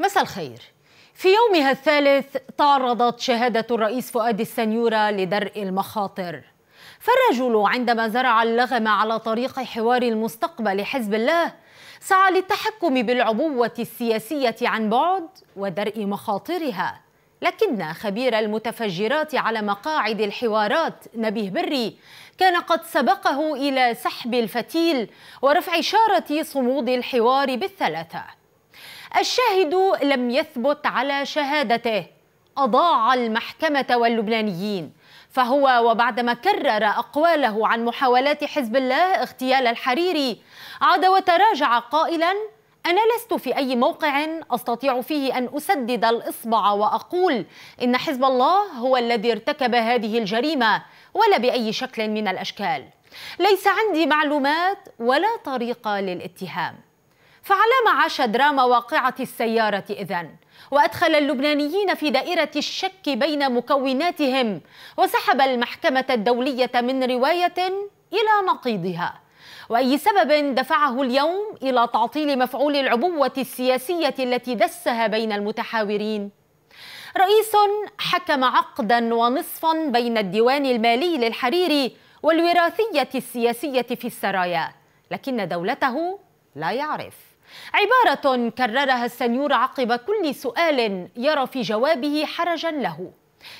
مساء الخير في يومها الثالث تعرضت شهادة الرئيس فؤاد السنيورة لدرء المخاطر فالرجل عندما زرع اللغم على طريق حوار المستقبل حزب الله سعى للتحكم بالعبوة السياسية عن بعد ودرء مخاطرها لكن خبير المتفجرات على مقاعد الحوارات نبيه بري كان قد سبقه إلى سحب الفتيل ورفع إشارة صمود الحوار بالثلاثة الشاهد لم يثبت على شهادته أضاع المحكمة واللبنانيين فهو وبعدما كرر أقواله عن محاولات حزب الله اغتيال الحريري عاد وتراجع قائلا أنا لست في أي موقع أستطيع فيه أن أسدد الإصبع وأقول إن حزب الله هو الذي ارتكب هذه الجريمة ولا بأي شكل من الأشكال ليس عندي معلومات ولا طريقة للاتهام فعلى ما عاش دراما واقعة السيارة إذن وأدخل اللبنانيين في دائرة الشك بين مكوناتهم وسحب المحكمة الدولية من رواية إلى نقيضها وأي سبب دفعه اليوم إلى تعطيل مفعول العبوة السياسية التي دسها بين المتحاورين رئيس حكم عقدا ونصفا بين الديوان المالي للحريري والوراثية السياسية في السرايا لكن دولته لا يعرف عبارة كررها السنيور عقب كل سؤال يرى في جوابه حرجا له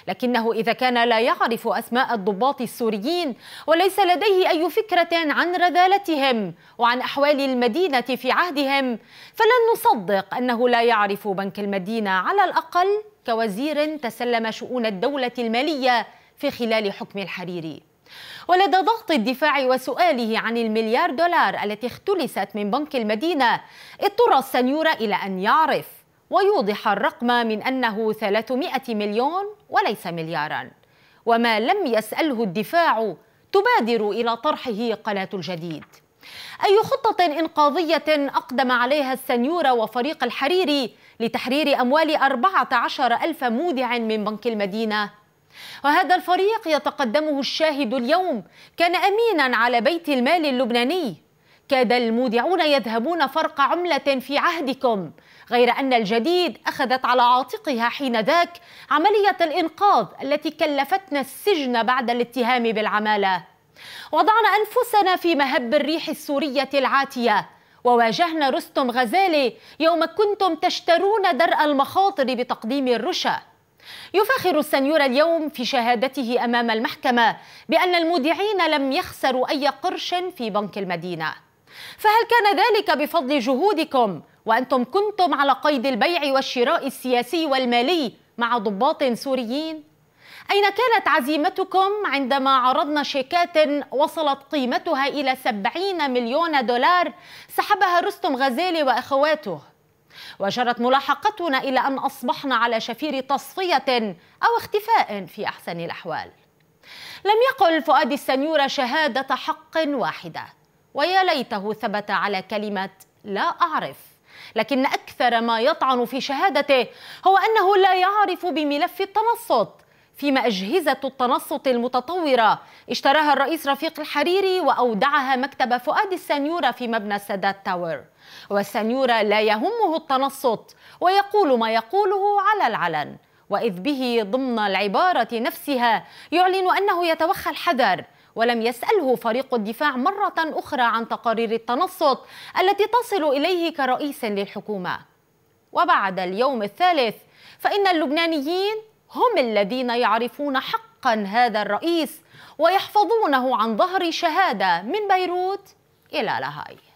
لكنه إذا كان لا يعرف أسماء الضباط السوريين وليس لديه أي فكرة عن رذالتهم وعن أحوال المدينة في عهدهم فلن نصدق أنه لا يعرف بنك المدينة على الأقل كوزير تسلم شؤون الدولة المالية في خلال حكم الحريري ولدى ضغط الدفاع وسؤاله عن المليار دولار التي اختلست من بنك المدينة اضطر السنيور إلى أن يعرف ويوضح الرقم من أنه 300 مليون وليس مليارا وما لم يسأله الدفاع تبادر إلى طرحه قناة الجديد أي خطة إنقاذية أقدم عليها السنيور وفريق الحريري لتحرير أموال 14 ألف مودع من بنك المدينة وهذا الفريق يتقدمه الشاهد اليوم كان أمينا على بيت المال اللبناني كاد المودعون يذهبون فرق عملة في عهدكم غير أن الجديد أخذت على عاتقها حين ذاك عملية الإنقاذ التي كلفتنا السجن بعد الاتهام بالعمالة وضعنا أنفسنا في مهب الريح السورية العاتية وواجهنا رستم غزالي يوم كنتم تشترون درء المخاطر بتقديم الرشا يفاخر السنيور اليوم في شهادته أمام المحكمة بأن المودعين لم يخسروا أي قرش في بنك المدينة فهل كان ذلك بفضل جهودكم وأنتم كنتم على قيد البيع والشراء السياسي والمالي مع ضباط سوريين؟ أين كانت عزيمتكم عندما عرضنا شيكات وصلت قيمتها إلى 70 مليون دولار سحبها رستم غزالي وأخواته؟ وجرت ملاحقتنا إلى أن أصبحنا على شفير تصفية أو اختفاء في أحسن الأحوال لم يقل فؤاد السنيورة شهادة حق واحدة ويا ليته ثبت على كلمة لا أعرف لكن أكثر ما يطعن في شهادته هو أنه لا يعرف بملف التنصت فيما أجهزة التنصت المتطورة اشتراها الرئيس رفيق الحريري وأودعها مكتب فؤاد السنيورة في مبنى السادات تاور والسنيورة لا يهمه التنصت ويقول ما يقوله على العلن وإذ به ضمن العبارة نفسها يعلن أنه يتوخى الحذر ولم يسأله فريق الدفاع مرة أخرى عن تقارير التنصت التي تصل إليه كرئيس للحكومة وبعد اليوم الثالث فإن اللبنانيين هم الذين يعرفون حقا هذا الرئيس ويحفظونه عن ظهر شهاده من بيروت الى لاهاي